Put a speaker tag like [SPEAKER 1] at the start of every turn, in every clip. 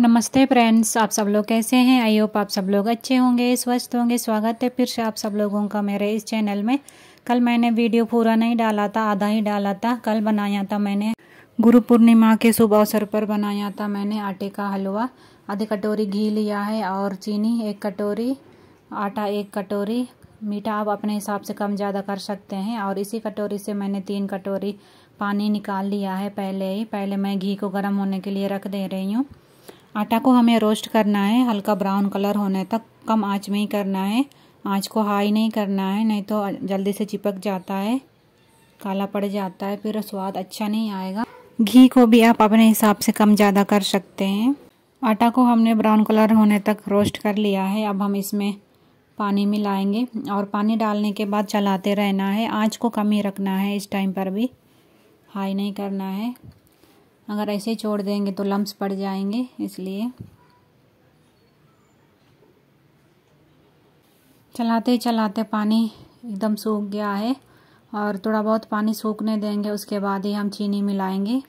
[SPEAKER 1] नमस्ते फ्रेंड्स आप सब लोग कैसे हैं आई होप आप सब लोग अच्छे होंगे स्वस्थ होंगे स्वागत है फिर से आप सब लोगों का मेरे इस चैनल में कल मैंने वीडियो पूरा नहीं डाला था आधा ही डाला था कल बनाया था मैंने गुरु पूर्णिमा के शुभ अवसर पर बनाया था मैंने आटे का हलवा आधी कटोरी घी लिया है और चीनी एक कटोरी आटा एक कटोरी मीठा आप अपने हिसाब से कम ज़्यादा कर सकते हैं और इसी कटोरी से मैंने तीन कटोरी पानी निकाल लिया है पहले ही पहले मैं घी को गर्म होने के लिए रख दे रही हूँ आटा को हमें रोस्ट करना है हल्का ब्राउन कलर होने तक कम आंच में ही करना है आंच को हाई नहीं करना है नहीं तो जल्दी से चिपक जाता है काला पड़ जाता है फिर स्वाद अच्छा नहीं आएगा घी को भी आप अपने हिसाब से कम ज़्यादा कर सकते हैं आटा को हमने ब्राउन कलर होने तक रोस्ट कर लिया है अब हम इसमें पानी मिलाएंगे और पानी डालने के बाद चलाते रहना है आँच को कम ही रखना है इस टाइम पर भी हाई नहीं करना है अगर ऐसे ही छोड़ देंगे तो लम्ब पड़ जाएंगे इसलिए चलाते चलाते पानी एकदम सूख गया है और थोड़ा बहुत पानी सूखने देंगे उसके बाद ही हम चीनी मिलाएंगे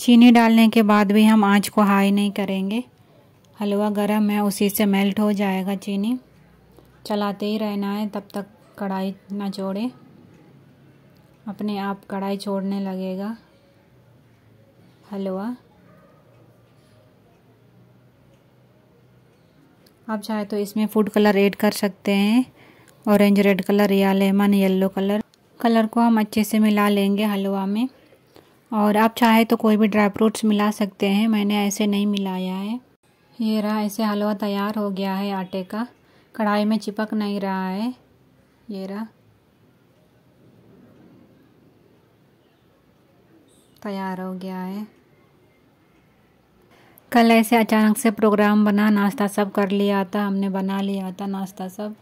[SPEAKER 1] चीनी डालने के बाद भी हम आंच को हाई नहीं करेंगे हलवा गरम है उसी से मेल्ट हो जाएगा चीनी चलाते ही रहना है तब तक कढ़ाई ना छोड़े अपने आप कढ़ाई छोड़ने लगेगा हलवा आप चाहे तो इसमें फूड कलर ऐड कर सकते हैं ऑरेंज रेड कलर या लेमन येलो कलर कलर को हम अच्छे से मिला लेंगे हलवा में और आप चाहे तो कोई भी ड्राई फ्रूट्स मिला सकते हैं मैंने ऐसे नहीं मिलाया है ये रहा ऐसे हलवा तैयार हो गया है आटे का कढ़ाई में चिपक नहीं रहा है ये रहा तैयार हो गया है कल ऐसे अचानक से प्रोग्राम बना नाश्ता सब कर लिया था हमने बना लिया था नाश्ता सब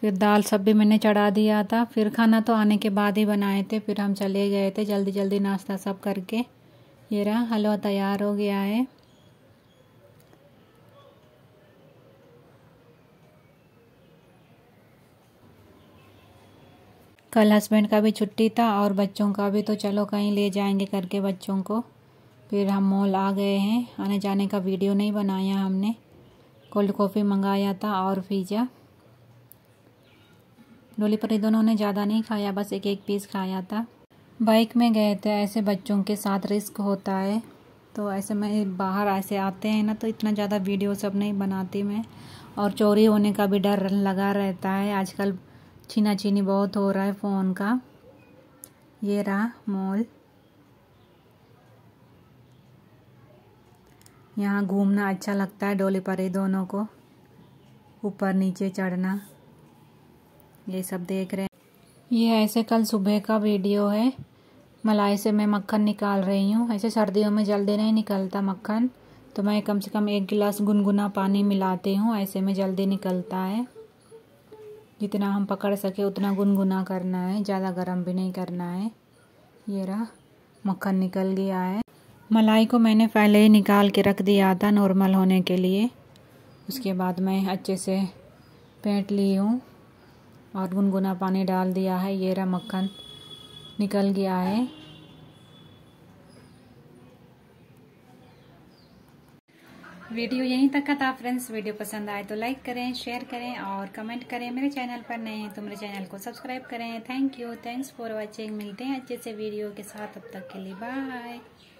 [SPEAKER 1] फिर दाल सब भी मैंने चढ़ा दिया था फिर खाना तो आने के बाद ही बनाए थे फिर हम चले गए थे जल्दी जल्दी नाश्ता सब करके ये रहा हलवा तैयार हो गया है कल हस्बैंड का भी छुट्टी था और बच्चों का भी तो चलो कहीं ले जाएंगे करके बच्चों को फिर हम मॉल आ गए हैं आने जाने का वीडियो नहीं बनाया हमने कोल्ड कॉफ़ी मंगाया था और पिज़्ज़ा डोली पर दोनों ने ज़्यादा नहीं खाया बस एक एक पीस खाया था बाइक में गए थे ऐसे बच्चों के साथ रिस्क होता है तो ऐसे में बाहर ऐसे आते हैं ना तो इतना ज़्यादा वीडियो सब नहीं बनाती मैं और चोरी होने का भी डर लगा रहता है आजकल छीना छीनी बहुत हो रहा है फ़ोन का ये रहा मॉल यहाँ घूमना अच्छा लगता है डोली पर दोनों को ऊपर नीचे चढ़ना ये सब देख रहे हैं ये ऐसे कल सुबह का वीडियो है मलाई से मैं मक्खन निकाल रही हूँ ऐसे सर्दियों में जल्दी नहीं निकलता मक्खन तो मैं कम से कम एक गिलास गुनगुना पानी मिलाती हूँ ऐसे में जल्दी निकलता है जितना हम पकड़ सके उतना गुनगुना करना है ज़्यादा गर्म भी नहीं करना है ये रहा मक्खन निकल गया है मलाई को मैंने पहले ही निकाल के रख दिया था नॉर्मल होने के लिए उसके बाद मैं अच्छे से पेट ली हूँ और गुनगुना पानी डाल दिया है ये रहा मक्खन निकल गया है वीडियो यहीं तक का था फ्रेंड्स वीडियो पसंद आए तो लाइक करें शेयर करें और कमेंट करें मेरे चैनल पर नए हैं तो मेरे चैनल को सब्सक्राइब करें thank you thanks for watching मिलते हैं अच्छे से वीडियो के साथ अब तक के लिए बाय